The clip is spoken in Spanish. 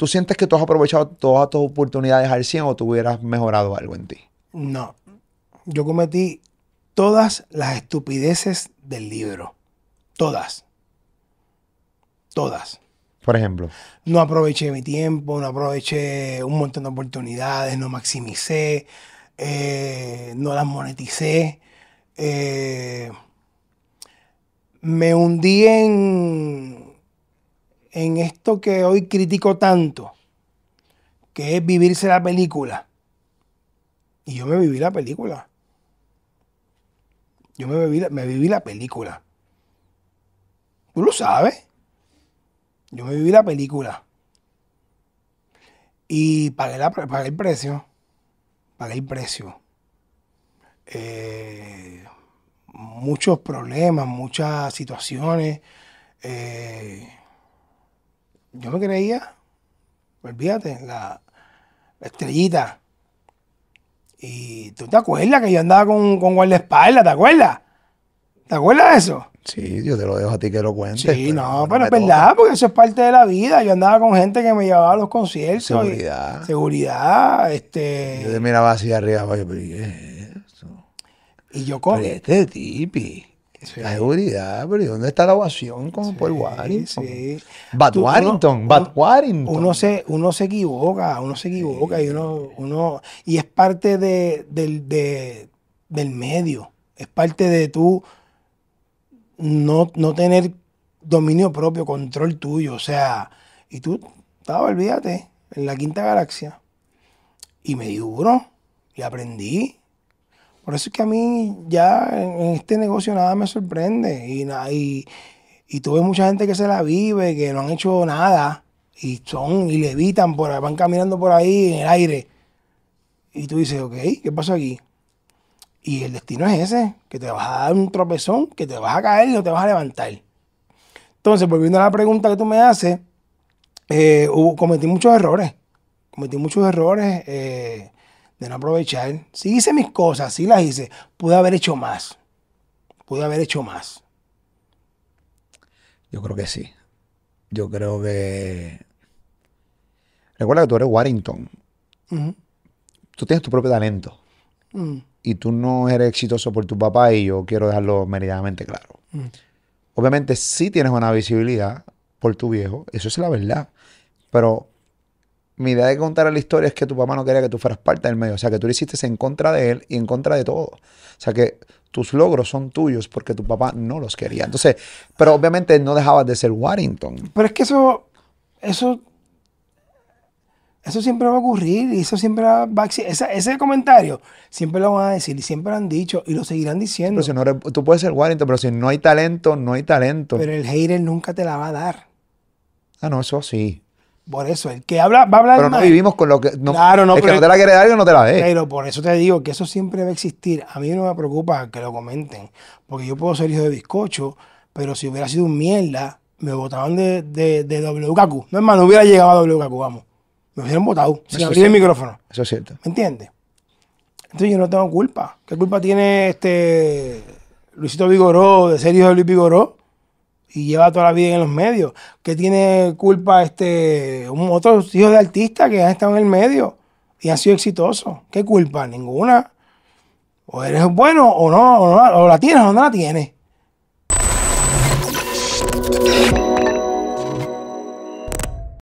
¿Tú sientes que tú has aprovechado todas tus oportunidades al 100 o tú hubieras mejorado algo en ti? No. Yo cometí todas las estupideces del libro. Todas. Todas. Por ejemplo. No aproveché mi tiempo, no aproveché un montón de oportunidades, no maximicé, eh, no las moneticé. Eh, me hundí en en esto que hoy critico tanto, que es vivirse la película. Y yo me viví la película. Yo me viví, la película. Tú lo sabes. Yo me viví la película. Y pagué, la, pagué el precio. Pagué el precio. Eh, muchos problemas, muchas situaciones. Eh, yo me creía, olvídate, la, estrellita. Y tú te acuerdas que yo andaba con, con guardaespaldas, ¿te acuerdas? ¿Te acuerdas de eso? Sí, yo te lo dejo a ti que lo cuentes. Sí, no, pero es verdad, porque eso es parte de la vida. Yo andaba con gente que me llevaba a los conciertos. Seguridad. seguridad, este... Yo te miraba así arriba, pero ¿qué es eso? Y yo con... este tipi. La seguridad, pero ¿dónde está la ovación con Paul Warrington? Sí. Bad Warrington, uno, Bad Uno se, uno se equivoca, uno se equivoca y uno, uno y es parte del, medio, es parte de tú no, no tener dominio propio, control tuyo, o sea, y tú, estaba, olvídate, en la quinta galaxia, y me di duro, y aprendí, por eso es que a mí ya en este negocio nada me sorprende y, y, y tuve mucha gente que se la vive, que no han hecho nada y son y levitan, por, van caminando por ahí en el aire. Y tú dices, ok, ¿qué pasó aquí? Y el destino es ese, que te vas a dar un tropezón, que te vas a caer y no te vas a levantar. Entonces, volviendo a la pregunta que tú me haces, eh, cometí muchos errores. Cometí muchos errores. Eh, de no aprovechar. Si hice mis cosas, si las hice. Pude haber hecho más. Pude haber hecho más. Yo creo que sí. Yo creo que... Recuerda que tú eres Warrington. Tú tienes tu propio talento. Mm. Y tú no eres exitoso por tu papá y yo quiero dejarlo meridianamente claro. Mm. Obviamente sí tienes una visibilidad por tu viejo. Eso es la verdad. Pero mi idea de contar la historia es que tu papá no quería que tú fueras parte del medio. O sea, que tú lo hiciste en contra de él y en contra de todo. O sea, que tus logros son tuyos porque tu papá no los quería. Entonces, pero obviamente no dejabas de ser Warrington. Pero es que eso, eso, eso siempre va a ocurrir y eso siempre va a ese, ese comentario siempre lo van a decir y siempre lo han dicho y lo seguirán diciendo. Pero si no tú puedes ser Warrington, pero si no hay talento, no hay talento. Pero el hater nunca te la va a dar. Ah, no, eso sí. Por eso, el que habla va a hablar Pero no vivimos con lo que. claro, no, pero, que no te la quiere dar y no te la ve. Pero por eso te digo que eso siempre va a existir. A mí no me preocupa que lo comenten. Porque yo puedo ser hijo de bizcocho, pero si hubiera sido un mierda, me votaban de, de, No es más, no hubiera llegado a WKQ, vamos. Me hubieran votado sin el micrófono. Eso es cierto. ¿Me entiendes? Entonces yo no tengo culpa. ¿Qué culpa tiene este Luisito Vigoró de ser hijo de Luis Vigoró? y lleva toda la vida en los medios. ¿Qué tiene culpa este otros hijos de artista que han estado en el medio y han sido exitosos? ¿Qué culpa? Ninguna. O eres bueno o no, o, no, o la tienes o no la tienes.